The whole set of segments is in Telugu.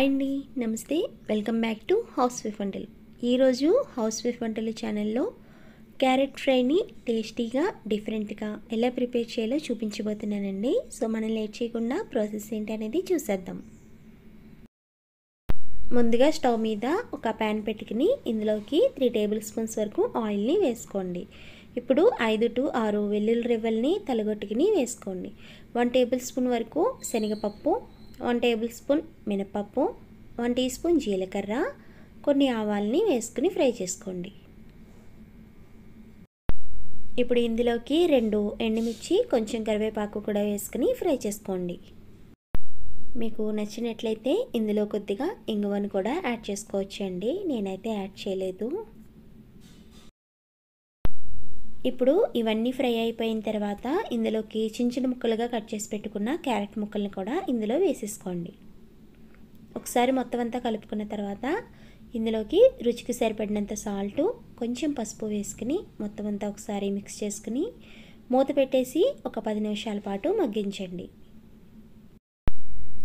హాయ్ అండి నమస్తే welcome back to housewife వంటలు ఈరోజు హౌస్ వైఫ్ వంటలు ఛానల్లో క్యారెట్ ఫ్రైని టేస్టీగా డిఫరెంట్గా ఎలా ప్రిపేర్ చేయాలో చూపించబోతున్నానండి సో మనం లేట్ చేయకుండా ప్రాసెస్ ఏంటి అనేది చూసేద్దాం ముందుగా స్టవ్ మీద ఒక ప్యాన్ పెట్టుకుని ఇందులోకి త్రీ టేబుల్ స్పూన్స్ వరకు ఆయిల్ని వేసుకోండి ఇప్పుడు ఐదు టు ఆరు వెల్లుల్లి రెవ్వల్ని తలగొట్టుకుని వేసుకోండి వన్ టేబుల్ స్పూన్ వరకు శనగపప్పు వన్ టేబుల్ స్పూన్ మినపప్పు వన్ టీ స్పూన్ జీలకర్ర కొన్ని ఆవాల్ని వేసుకుని ఫ్రై చేసుకోండి ఇప్పుడు ఇందులోకి రెండు ఎండుమిర్చి కొంచెం కరివేపాకు కూడా వేసుకుని ఫ్రై చేసుకోండి మీకు నచ్చినట్లయితే ఇందులో కొద్దిగా ఇంగువను కూడా యాడ్ చేసుకోవచ్చండి నేనైతే యాడ్ చేయలేదు ఇప్పుడు ఇవన్నీ ఫ్రై అయిపోయిన తర్వాత ఇందులోకి చిన్న చిన్న ముక్కలుగా కట్ చేసి పెట్టుకున్న క్యారెట్ ముక్కల్ని కూడా ఇందులో వేసేసుకోండి ఒకసారి మొత్తం అంతా కలుపుకున్న తర్వాత ఇందులోకి రుచికి సరిపడినంత సాల్టు కొంచెం పసుపు వేసుకుని మొత్తం అంతా ఒకసారి మిక్స్ చేసుకుని మూత పెట్టేసి ఒక పది నిమిషాల పాటు మగ్గించండి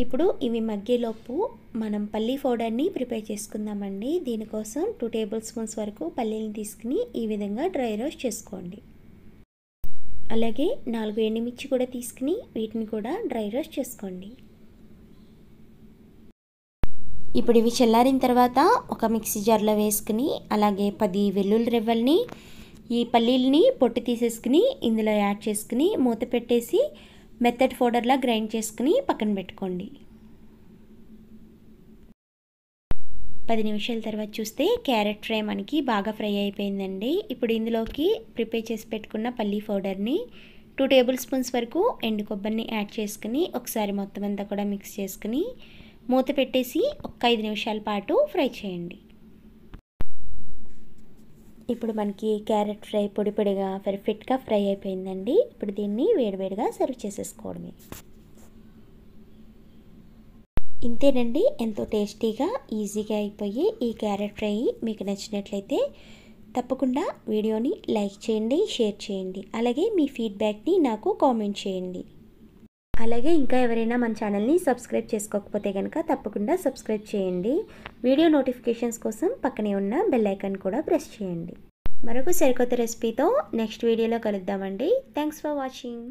ఇప్పుడు ఇవి మగ్గేలోపు మనం పల్లీ పౌడర్ని ప్రిపేర్ చేసుకుందామండి దీనికోసం టూ టేబుల్ స్పూన్స్ వరకు పల్లీని తీసుకుని ఈ విధంగా డ్రై రోస్ట్ చేసుకోండి అలాగే నాలుగు ఎండుమిర్చి కూడా తీసుకుని వీటిని కూడా డ్రై రోస్ట్ చేసుకోండి ఇప్పుడు ఇవి చల్లారిన తర్వాత ఒక మిక్సీ జార్లో వేసుకుని అలాగే పది వెల్లుల్లి రెవ్వల్ని ఈ పల్లీలని పొట్టు తీసేసుకుని ఇందులో యాడ్ చేసుకుని మూత పెట్టేసి మెత్తడ్ పౌడర్లా గ్రైండ్ చేసుకుని పక్కన పెట్టుకోండి పది నిమిషాల తర్వాత చూస్తే క్యారెట్ ఫ్రై మనకి బాగా ఫ్రై అయిపోయిందండి ఇప్పుడు ఇందులోకి ప్రిపేర్ చేసి పెట్టుకున్న పల్లీ పౌడర్ని టూ టేబుల్ స్పూన్స్ వరకు ఎండు కొబ్బరిని యాడ్ చేసుకుని ఒకసారి మొత్తం అంతా కూడా మిక్స్ చేసుకుని మూత పెట్టేసి ఒక ఐదు నిమిషాల పాటు ఫ్రై చేయండి ఇప్పుడు మనకి క్యారెట్ ఫ్రై పొడి పొడిగా పెర్ఫెక్ట్గా ఫ్రై అయిపోయిందండి ఇప్పుడు దీన్ని వేడివేడిగా సర్వ్ చేసేసుకోవడమే ఇంతేనండి ఎంతో టేస్టీగా ఈజీగా అయిపోయి ఈ క్యారెట్ ఫ్రై మీకు నచ్చినట్లయితే తప్పకుండా వీడియోని లైక్ చేయండి షేర్ చేయండి అలాగే మీ ఫీడ్బ్యాక్ని నాకు కామెంట్ చేయండి అలాగే ఇంకా ఎవరైనా మన ఛానల్ని సబ్స్క్రైబ్ చేసుకోకపోతే కనుక తప్పకుండా సబ్స్క్రైబ్ చేయండి వీడియో నోటిఫికేషన్స్ కోసం పక్కనే ఉన్న బెల్ కూడా ప్రెస్ చేయండి మరొక సరికొత్త రెసిపీతో నెక్స్ట్ వీడియోలో కలుద్దామండి థ్యాంక్స్ ఫర్ వాచింగ్